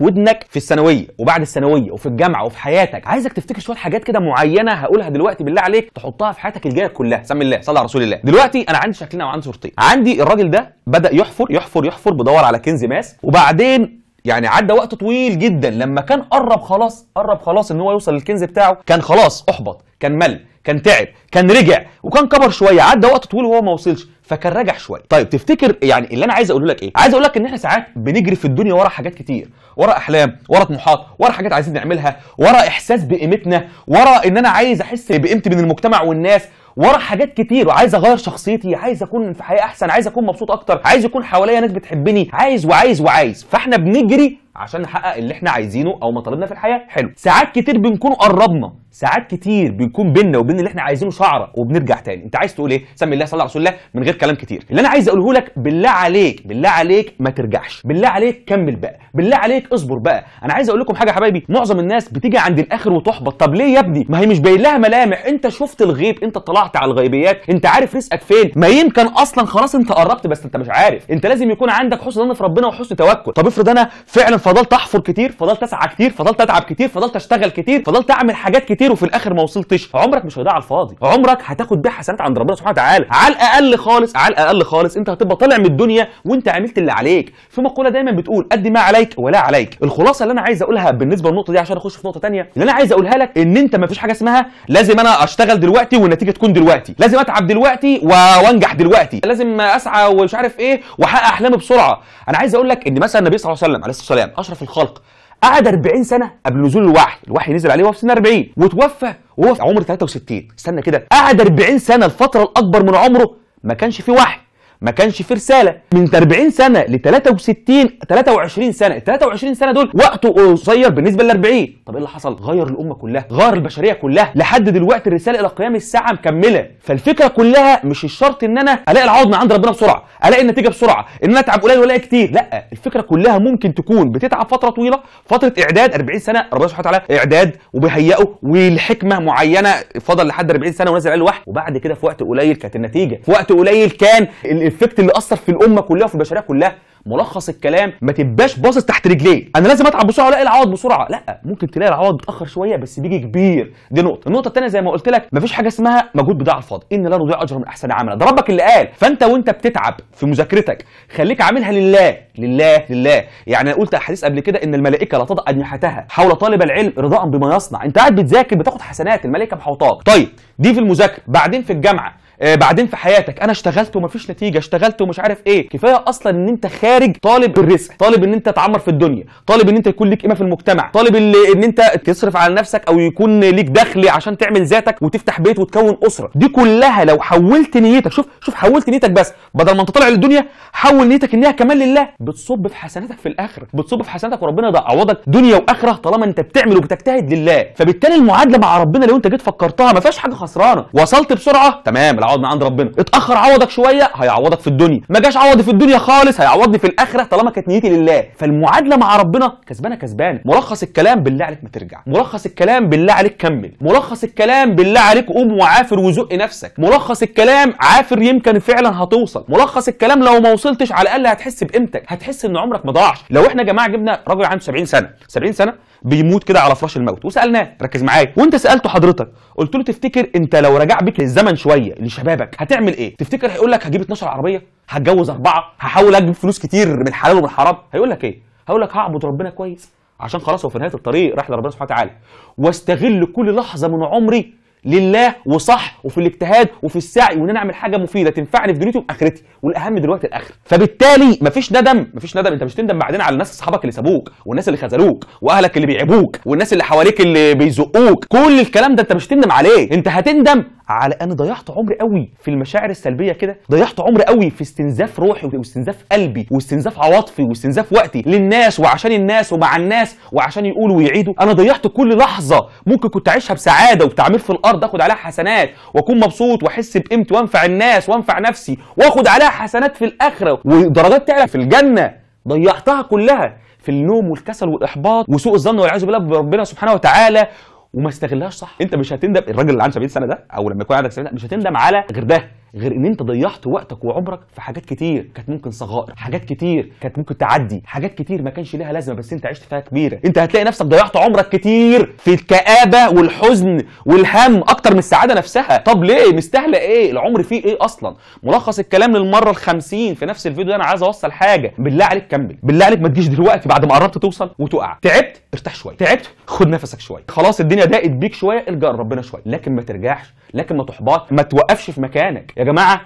ودنك في الثانويه وبعد الثانويه وفي الجامعه وفي حياتك عايزك تفتكر شويه حاجات كده معينه هقولها دلوقتي بالله عليك تحطها في حياتك الجايه كلها سم الله صلى على رسول الله دلوقتي انا عندي شكلين وعندي صورتين عندي الراجل ده بدا يحفر يحفر يحفر بدور على كنز ماس وبعدين يعني عدى وقت طويل جدا لما كان قرب خلاص قرب خلاص ان هو يوصل للكنز بتاعه كان خلاص احبط كان مل كان تعب كان رجع وكان كبر شويه عدى وقت طويل وهو ما وصلش فكان راجع شويه طيب تفتكر يعني اللي انا عايز اقوله لك ايه عايز اقول لك ان احنا ساعات بنجري في الدنيا ورا حاجات كتير ورا احلام ورا طموحات ورا حاجات عايزين نعملها ورا احساس بقيمتنا ورا ان انا عايز احس بقيمتي من المجتمع والناس ورا حاجات كتير وعايز اغير شخصيتي عايز اكون في حياه احسن عايز اكون مبسوط اكتر عايز يكون حواليا ناس بتحبني عايز وعايز وعايز فاحنا بنجري عشان نحقق اللي احنا عايزينه او مطالبنا في الحياه حلو ساعات كتير بنكون قربنا ساعات كتير بيكون بينا وبين اللي احنا عايزينه شعره وبنرجع تاني انت عايز تقول ايه سمي الله صلى على رسول الله من غير كلام كتير اللي انا عايز اقوله لك بالله عليك بالله عليك ما ترجعش بالله عليك كمل بقى بالله عليك اصبر بقى انا عايز اقول لكم حاجه يا حبايبي معظم الناس بتيجي عند الاخر وتحبط طب ليه يا ابني ما هي مش باين لها ملامح انت شفت الغيب انت طلعت على الغيبيات انت عارف رزقك فين ما يمكن اصلا خلاص انت قربت بس انت مش عارف انت لازم يكون عندك حسن ظن في ربنا وحسن توكل طب افرض انا فعلا فضلت احفر كتير فضلت اسعى كتير فضلت اتعب كتير فضلت اشتغل كتير فضلت اعمل حاجات كتير وفي الاخر ما وصلتش عمرك مش هيضيع على الفاضي عمرك هتاخد بيها حسنات عند ربنا سبحانه وتعالى على الاقل خالص على الاقل خالص انت هتبقى طالع من الدنيا وانت عملت اللي عليك في مقوله دايما بتقول قد ما عليك ولا عليك الخلاصه اللي انا عايز اقولها بالنسبه للنقطه دي عشان اخش في نقطه ثانيه اللي انا عايز اقولها لك ان انت ما فيش حاجه اسمها لازم انا اشتغل دلوقتي والنتيجه تكون دلوقتي لازم اتعب دلوقتي وانجح دلوقتي لازم اسعى ومش عارف ايه واحقق احلامي بسرعه انا عايز اقول لك ان مثلا النبي صلى الله عليه وسلم عليه الصلاه والسلام اشرف الخلق قعد 40 سنه قبل نزول الوحي الوحي نزل عليه وهو في سن 40 وتوفى وهو في عمر 63 استنى كده قعد 40 سنه الفتره الاكبر من عمره ما كانش فيه وحي ما كانش في رساله من 40 سنه ل 63 23 سنه ال 23 سنه دول وقته قصير بالنسبه ل 40 طب ايه اللي حصل غير الامه كلها غير البشريه كلها لحد دلوقتي الرساله الى قيام الساعه مكمله فالفكره كلها مش الشرط ان انا الاقي العوض من عند ربنا بسرعه الاقي النتيجه بسرعه ان انا اتعب قليل والاقي كتير لا الفكره كلها ممكن تكون بتتعب فتره طويله فتره اعداد 40 سنه ربنا سبحانه وتعالى اعداد وبيهيئه والحكمه معينه فضل لحد 40 سنه ونزل عليه الوحي وبعد كده في وقت قليل كانت النتيجه في وقت قليل كان الافكت اللي اثر في الامه كلها وفي البشريه كلها ملخص الكلام ما تبقاش باصص تحت رجليه انا لازم اتعب بسرعه الاقي العوض بسرعه لا ممكن تلاقي العوض متاخر شويه بس بيجي كبير دي نقطه النقطه الثانيه زي ما قلت لك مفيش حاجه اسمها مجهود بضاعه الفاضي ان لا نضيع اجر من احسن عمل ده ربك اللي قال فانت وانت بتتعب في مذاكرتك خليك عاملها لله لله لله يعني انا قلت احاديث قبل كده ان الملائكه لا تضع اجنحتها حول طالب العلم رضاء بما يصنع انت قاعد بتذاكر بتاخد حسنات الملائكه محوطاك طيب دي في المذاكره بعدين في الجامعه آه بعدين في حياتك انا اشتغلت ومفيش نتيجه اشتغلت ومش عارف ايه كفايه اصلا ان انت خارج طالب الرزق طالب ان انت تعمر في الدنيا طالب ان انت يكون ليك قيمه في المجتمع طالب ان انت تصرف على نفسك او يكون ليك دخل عشان تعمل ذاتك وتفتح بيت وتكون اسره دي كلها لو حولت نيتك شوف شوف حولت نيتك بس بدل ما انت طالع للدنيا حول نيتك انها كمان لله بتصب في حسناتك في الاخره بتصب في حسناتك وربنا ده عوضك دنيا واخره طالما انت بتعمل وبتجتهد لله فبالتالي المعادله مع ربنا لو انت جيت فكرتها ما فيهاش حاجه خسرانه وصلت بسرعه تمام العوض من عند ربنا اتاخر عوضك شويه هيعوضك في الدنيا ما جاش عوضي في الدنيا خالص هيعوضني في الاخره طالما كانت نيتي لله فالمعادله مع ربنا كسبانه كسبانه ملخص الكلام بالله عليك ما ترجع ملخص الكلام بالله عليك كمل ملخص الكلام بالله عليك قوم وعافر وزق نفسك ملخص الكلام عافر يمكن فعلا هتوصل ملخص الكلام لو ما وصلتش على الاقل هتحس بقيمتك هتحس ان عمرك ما ضاعش لو احنا يا جماعه جبنا راجل عنده 70 سنه 70 سنه بيموت كده على فراش الموت وسالناه ركز معايا وانت سالته حضرتك قلت له تفتكر انت لو رجع بيك للزمن شويه لشبابك هتعمل ايه تفتكر هيقول لك هجيب 12 عربيه هتجوز اربعه هحاول اجيب فلوس كتير من الحلال ومن الحرام هيقول لك ايه هقول لك هعبد ربنا كويس عشان خلاص هو في نهايه الطريق راح لربنا سبحانه وتعالى واستغل كل لحظه من عمري لله وصح وفي الاجتهاد وفي السعي وان انا اعمل حاجه مفيده تنفعني في دنيتي وفي اخرتي والاهم دلوقتي الاخره فبالتالي مفيش ندم مفيش ندم انت مش تندم بعدين على الناس اصحابك اللي سابوك والناس اللي خذلوك واهلك اللي بيعيبوك والناس اللي حواليك اللي بيزقوك كل الكلام ده انت مش تندم عليه انت هتندم على انا ضيعت عمر قوي في المشاعر السلبيه كده ضيعت عمر قوي في استنزاف روحي واستنزاف قلبي واستنزاف عواطفي واستنزاف وقتي للناس وعشان الناس ومع الناس وعشان يقولوا ويعيدوا انا ضيعت كل لحظه ممكن كنت اعيشها بسعاده وبتعمير في الارض اخد عليها حسنات واكون مبسوط واحس بقيمتي وانفع الناس وانفع نفسي واخد عليها حسنات في الاخره ودرجات تعلى في الجنه ضيعتها كلها في النوم والكسل والاحباط وسوء الظن والعياذ بالله بربنا سبحانه وتعالى وما استغلهاش صح انت مش هتندم الراجل اللي عنده 70 سنه ده او لما يكون عندك 70 سنه مش هتندم على غير ده غير ان انت ضيعت وقتك وعمرك في حاجات كتير كانت ممكن صغائر حاجات كتير كانت ممكن تعدي حاجات كتير ما كانش ليها لازمه بس انت عشت فيها كبيره انت هتلاقي نفسك ضيعت عمرك كتير في الكابه والحزن والهم اكتر من السعاده نفسها طب ليه مستاهله ايه العمر فيه ايه اصلا ملخص الكلام للمره ال50 في نفس الفيديو ده انا عايز اوصل حاجه بالله عليك كمل بالله عليك ما تجيش دلوقتي بعد ما قربت توصل وتقع تعبت ارتاح شويه تعبت خد نفسك شويه خلاص الدنيا ضاقت بيك شويه الجار ربنا شويه لكن ما ترجعش لكن ما تحبط ما توقفش في مكانك يا جماعه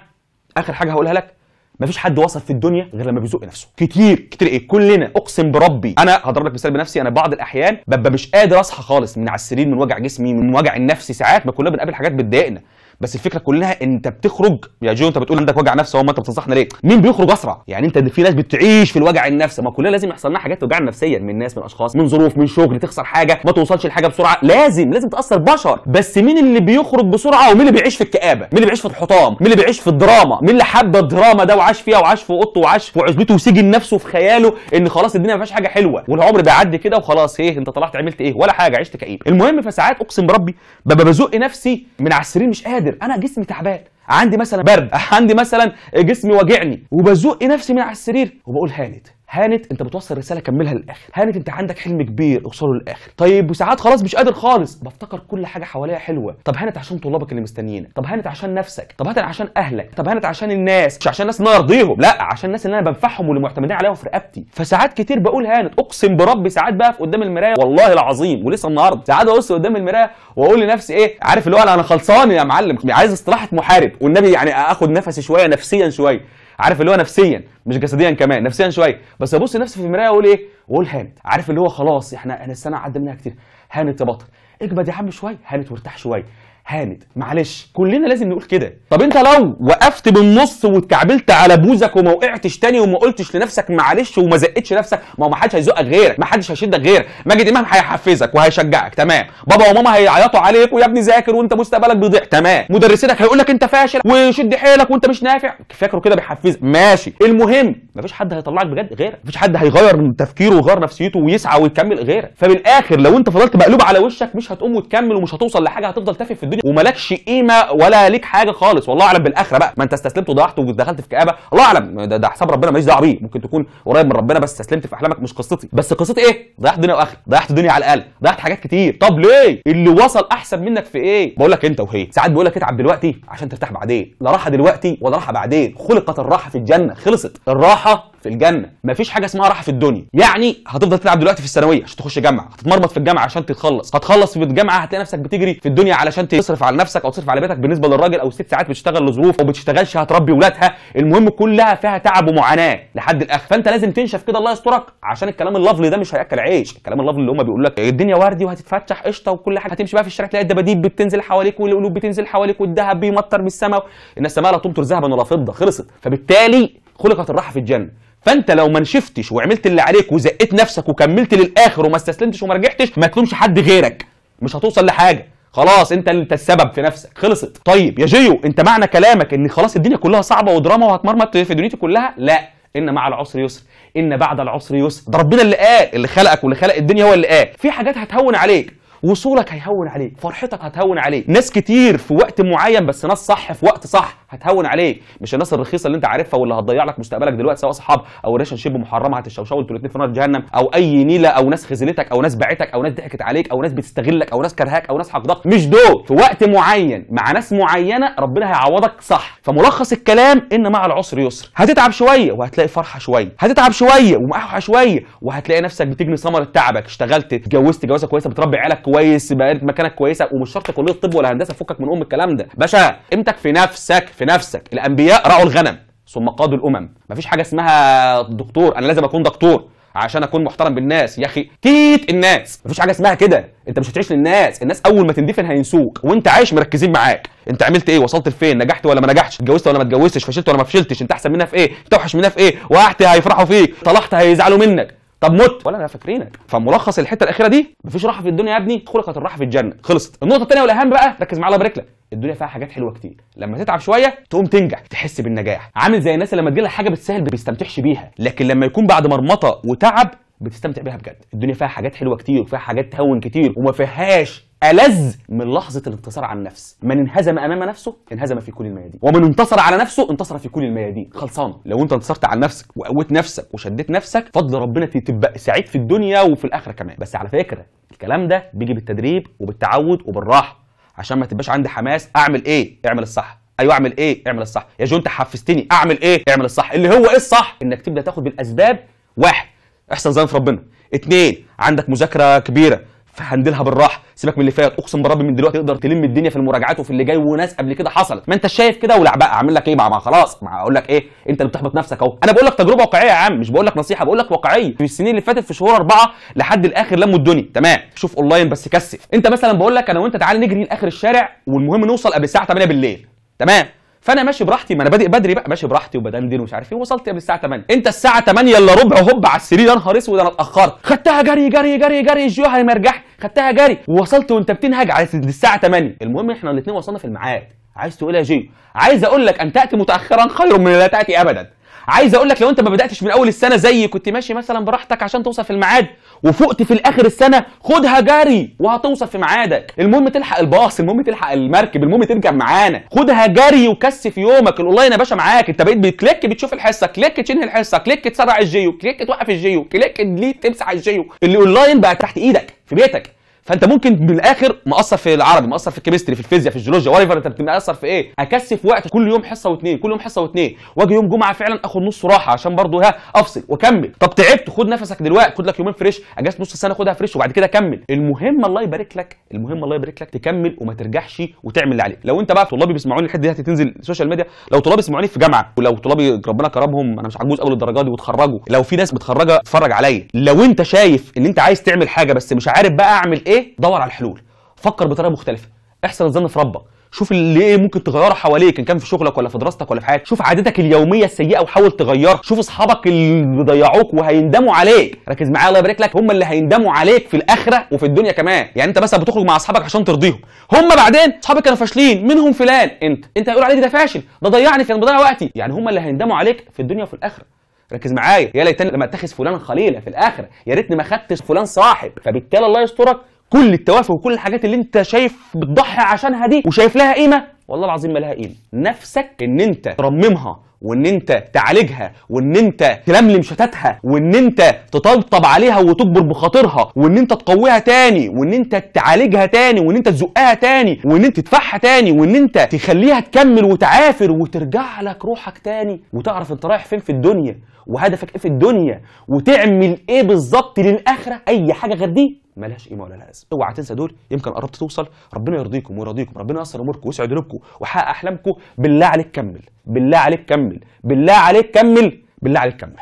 اخر حاجه هقولها لك مفيش حد وصل في الدنيا غير لما بيزق نفسه كتير كتير ايه كلنا اقسم بربي انا هضرب لك مثال بنفسي انا بعض الاحيان ببقى مش قادر اصحى خالص من على السرير من وجع جسمي من وجع النفسي ساعات ما كلنا بنقابل حاجات بتضايقنا بس الفكره كلها انت بتخرج يا جو انت بتقول عندك وجع نفس هو ما انت بتنصحنا ليه مين بيخرج اسرع يعني انت في ناس بتعيش في الوجع النفسي ما كلنا لازم يحصل لنا حاجات توجعنا نفسيا من ناس من اشخاص من ظروف من شغل تخسر حاجه ما توصلش لحاجه بسرعه لازم لازم تاثر بشر بس مين اللي بيخرج بسرعه ومين اللي بيعيش في الكابه مين اللي بيعيش في الحطام مين اللي بيعيش في الدراما مين اللي حب الدراما ده وعاش فيها وعاش في اوضته وعاش في عزلته وسجن نفسه في خياله ان خلاص الدنيا ما فيهاش حاجه حلوه والعمر بيعدي كده وخلاص ايه انت طلعت عملت ايه ولا حاجه عشت كئيب المهم فساعات اقسم بربي ببقى بزق نفسي من على السرير مش قادر قادر انا جسمي تعبان عندي مثلا برد عندي مثلا جسمي واجعني وبزق نفسي من على السرير وبقول هاند هانت انت بتوصل رساله كملها للاخر هانت انت عندك حلم كبير اوصله للاخر طيب وساعات خلاص مش قادر خالص بفتكر كل حاجه حواليا حلوه طب هانت عشان طلابك اللي مستنيينك طب هانت عشان نفسك طب هانت عشان اهلك طب هانت عشان الناس مش عشان الناس اللي انا ارضيهم لا عشان الناس اللي انا بنفعهم واللي معتمدين عليهم في رقبتي فساعات كتير بقول هانت اقسم بربي ساعات بقى في قدام المرايه والله العظيم ولسه النهارده ساعات ابص قدام المرايه واقول لنفسي ايه عارف اللي هو انا خلصان يا معلم عايز استراحه محارب والنبي يعني اخد نفسي شويه نفسيا شويه عارف اللي هو نفسيا مش جسديا كمان نفسيا شويه بس ابص نفسي في المرايه واقول ايه واقول هانت عارف اللي هو خلاص احنا انا السنه عدى منها كتير هانت يا بطل اجبد يا عم شويه هانت وارتاح شويه هاند معلش كلنا لازم نقول كده طب انت لو وقفت بالنص واتكعبلت على بوزك وما وقعتش تاني وما قلتش لنفسك معلش وما زقتش نفسك ما هو ما حدش هيزقك غيرك ما حدش هيشدك غيرك ماجد امام هيحفزك وهيشجعك تمام بابا وماما هيعيطوا عليك ويا ابني ذاكر وانت مستقبلك بيضيع تمام مدرسينك هيقول لك انت فاشل وشد حيلك وانت مش نافع فاكره كده بيحفزك ماشي المهم مفيش حد هيطلعك بجد غيرك مفيش حد هيغير من تفكيره ويغير نفسيته ويسعى ويكمل غيرك فبالاخر لو انت فضلت مقلوب على وشك مش هتقوم وتكمل ومش هتوصل لحاجه هتفضل تافه في الدنيا الدنيا ومالكش قيمه ولا ليك حاجه خالص والله اعلم بالاخره بقى ما انت استسلمت وضحت ودخلت في كابه الله اعلم ده, ده حساب ربنا ماليش دعوه بيه ممكن تكون قريب من ربنا بس استسلمت في احلامك مش قصتي بس قصتي ايه ضيعت دنيا واخره ضيعت دنيا على الاقل ضيعت حاجات كتير طب ليه اللي وصل احسن منك في ايه بقول لك انت وهي ساعات بقول لك اتعب دلوقتي عشان ترتاح بعدين لا راحه دلوقتي ولا راحه بعدين خلقت الراحه في الجنه خلصت الراحه في الجنه مفيش حاجه اسمها راحه في الدنيا يعني هتفضل تلعب دلوقتي في الثانويه عشان تخش جامعه هتتمرمط في الجامعه عشان تتخلص هتخلص في الجامعه هتلاقي نفسك بتجري في الدنيا علشان تصرف على نفسك او تصرف على بيتك بالنسبه للراجل او الست ساعات بتشتغل لظروف او بتشتغلش هتربي ولادها المهم كلها فيها تعب ومعاناه لحد الاخر فانت لازم تنشف كده الله يسترك عشان الكلام اللفظي ده مش هياكل عيش الكلام اللفظي اللي هم بيقول لك الدنيا وردي وهتتفتح قشطه وكل حاجه هتمشي بقى في الشارع تلاقي الدباديب بتنزل حواليك والقلوب بتنزل حواليك والذهب بيمطر من السماء الناس لا تمطر ذهبا ولا فضه خلصت فبالتالي خلقت الراحه في الجنه فانت لو ما نشفتش وعملت اللي عليك وزقت نفسك وكملت للاخر وما استسلمتش وما رجعتش ما تلومش حد غيرك مش هتوصل لحاجه خلاص انت انت السبب في نفسك خلصت طيب يا جيو انت معنى كلامك ان خلاص الدنيا كلها صعبه ودراما وهتمرمط في دنيتي كلها لا ان مع العسر يسر ان بعد العسر يسر ده ربنا اللي قال اللي خلقك واللي خلق الدنيا هو اللي قال في حاجات هتهون عليك وصولك هيهون عليك فرحتك هتهون عليك ناس كتير في وقت معين بس ناس صح في وقت صح هتهون عليك مش الناس الرخيصه اللي انت عارفها واللي هتضيع لك مستقبلك دلوقتي سواء صحاب او ريليشن شيب محرمه هتشوشوا انتوا الاثنين في نار جهنم او اي نيله او ناس خذلتك او ناس باعتك او ناس ضحكت عليك او ناس بتستغلك او ناس كرهاك او ناس حقدك مش دول في وقت معين مع ناس معينه ربنا هيعوضك صح فملخص الكلام ان مع العسر يسر هتتعب شويه وهتلاقي فرحه شويه هتتعب شويه ومقحوحه شويه وهتلاقي نفسك بتجني ثمره تعبك اشتغلت اتجوزت جوازه كويسه بتربي عيالك كويس بقيت مكانك كويسه ومش شرط كليه الطب ولا هندسه فكك من ام الكلام ده باشا قيمتك في نفسك في نفسك الانبياء رعوا الغنم ثم قادوا الامم مفيش حاجه اسمها دكتور انا لازم اكون دكتور عشان اكون محترم بالناس يا اخي تيت الناس مفيش حاجه اسمها كده انت مش هتعيش للناس الناس اول ما تندفن هينسوك وانت عايش مركزين معاك انت عملت ايه وصلت لفين نجحت ولا ما نجحتش اتجوزت ولا ما اتجوزتش فشلت ولا ما فشلتش انت احسن منها في ايه توحش منها في ايه وقعت هيفرحوا فيك طلعت هيزعلوا منك طب مت ولا انا فاكرينك فملخص الحته الاخيره دي مفيش راحه في الدنيا يا ابني خلقت الراحه في الجنه خلصت النقطه الثانيه والاهم بقى ركز معايا الله يبارك لك الدنيا فيها حاجات حلوه كتير لما تتعب شويه تقوم تنجح تحس بالنجاح عامل زي الناس اللي لما تجيلها حاجه بتسهل ما بيستمتعش بيها لكن لما يكون بعد مرمطه وتعب بتستمتع بيها بجد الدنيا فيها حاجات حلوه كتير وفيها حاجات تهون كتير وما فيهاش ألذ من لحظة الانتصار على النفس من انهزم أمام نفسه انهزم في كل الميادين ومن انتصر على نفسه انتصر في كل الميادين خلصانة لو أنت انتصرت على نفسك وقويت نفسك وشديت نفسك فضل ربنا تبقى سعيد في الدنيا وفي الآخرة كمان بس على فكرة الكلام ده بيجي بالتدريب وبالتعود وبالراحة عشان ما تبقاش عندي حماس أعمل إيه اعمل الصح ايوه اعمل ايه اعمل الصح يا جو انت حفزتني اعمل ايه اعمل الصح اللي هو ايه الصح انك تبدا تاخد بالاسباب واحد احسن ظن في ربنا اثنين عندك مذاكره كبيره فهندلها بالراحه سيبك من اللي فات اقسم برب من دلوقتي تقدر تلم الدنيا في المراجعات وفي اللي جاي وناس قبل كده حصلت ما انت شايف كده ولع بقى اعمل لك ايه مع خلاص ما اقول لك ايه انت اللي بتحبط نفسك اهو انا بقول لك تجربه واقعيه يا عم مش بقول لك نصيحه بقول لك واقعيه في السنين اللي فاتت في شهور اربعه لحد الاخر لموا الدنيا تمام شوف اونلاين بس كثف انت مثلا بقول لك انا وانت تعالى نجري لاخر الشارع والمهم نوصل قبل الساعه 8 بالليل تمام فانا ماشي براحتي ما انا بادئ بدري بقى ماشي براحتي وبدندن ومش عارف ايه وصلت قبل الساعه 8 انت الساعه 8 الا ربع هوب على السرير يا نهار اسود انا اتاخرت خدتها جري جري جري جري الجو هيمرجح خدتها جري ووصلت وانت بتنهج على الساعه 8 المهم احنا الاثنين وصلنا في الميعاد عايز تقول يا جيو عايز اقول لك ان تاتي متاخرا خير من لا تاتي ابدا عايز اقول لك لو انت ما بداتش من اول السنه زي كنت ماشي مثلا براحتك عشان توصل في الميعاد وفقت في الاخر السنه خدها جري وهتوصل في ميعادك المهم تلحق الباص المهم تلحق المركب المهم ترجع معانا خدها جري وكثف يومك الاونلاين يا باشا معاك انت بقيت بتكليك بتشوف الحصه كليك تنهي الحصه كليك تسرع الجيو كليك توقف الجيو كليك ليه تمسح الجيو اللي اونلاين بقى تحت ايدك في بيتك فانت ممكن بالاخر مقصر في العربي مقصر في الكيمستري في الفيزياء في الجيولوجيا وريفر انت بتقصر في ايه اكثف وقت كل يوم حصه واثنين كل يوم حصه واثنين واجي يوم جمعه فعلا اخد نص راحه عشان برضه ها افصل واكمل طب تعبت خد نفسك دلوقتي خد لك يومين فريش اجازه نص السنه خدها فريش وبعد كده كمل المهم الله يبارك لك المهم الله يبارك لك تكمل وما ترجعش وتعمل اللي عليك لو انت بقى طلابي بيسمعوني الحته دي تنزل السوشيال ميديا لو طلابي بيسمعوني في جامعه ولو طلابي ربنا كرمهم انا مش عجوز قوي الدرجات دي وتخرجوا لو في ناس متخرجه اتفرج عليا لو انت شايف ان انت عايز تعمل حاجه بس مش عارف بقى اعمل ايه ايه دور على الحلول فكر بطريقه مختلفه احسن الظن في ربك شوف اللي ايه ممكن تغيره حواليك ان كان في شغلك ولا في دراستك ولا في حياتك شوف عاداتك اليوميه السيئه وحاول تغيرها شوف اصحابك اللي ضيعوك وهيندموا عليك ركز معايا الله يبارك لك هم اللي هيندموا عليك في الاخره وفي الدنيا كمان يعني انت مثلا بتخرج مع اصحابك عشان ترضيهم هم بعدين اصحابك كانوا فاشلين منهم فلان انت انت هيقول عليك ده فاشل ده ضيعني كان بضيع وقتي يعني هم اللي هيندموا عليك في الدنيا وفي الاخره ركز معايا يا ليتني لما اتخذ فلان خليلة في الاخره يا ريتني ما خدتش فلان صاحب فبالتالي الله يسترك كل التوافه وكل الحاجات اللي انت شايف بتضحي عشانها دي وشايف لها قيمه والله العظيم ما لها قيمه نفسك ان انت ترممها وان انت تعالجها وان انت تلملم شتاتها وان انت تطبطب عليها وتكبر بخاطرها وان انت تقويها تاني وان انت تعالجها تاني وان انت تزقها تاني وان انت تدفعها تاني وان انت تخليها تكمل وتعافر وترجع لك روحك تاني وتعرف انت رايح فين في الدنيا وهدفك ايه في الدنيا وتعمل ايه بالظبط للاخره اي حاجه غير دي مالهاش قيمه ولا لازم اوعى تنسى دول يمكن قربت توصل ربنا يرضيكم ويرضيكم ربنا ييسر اموركم ويسعد لكم ويحقق احلامكم بالله عليك كمل بالله عليك كمل بالله عليك كمل بالله عليك كمل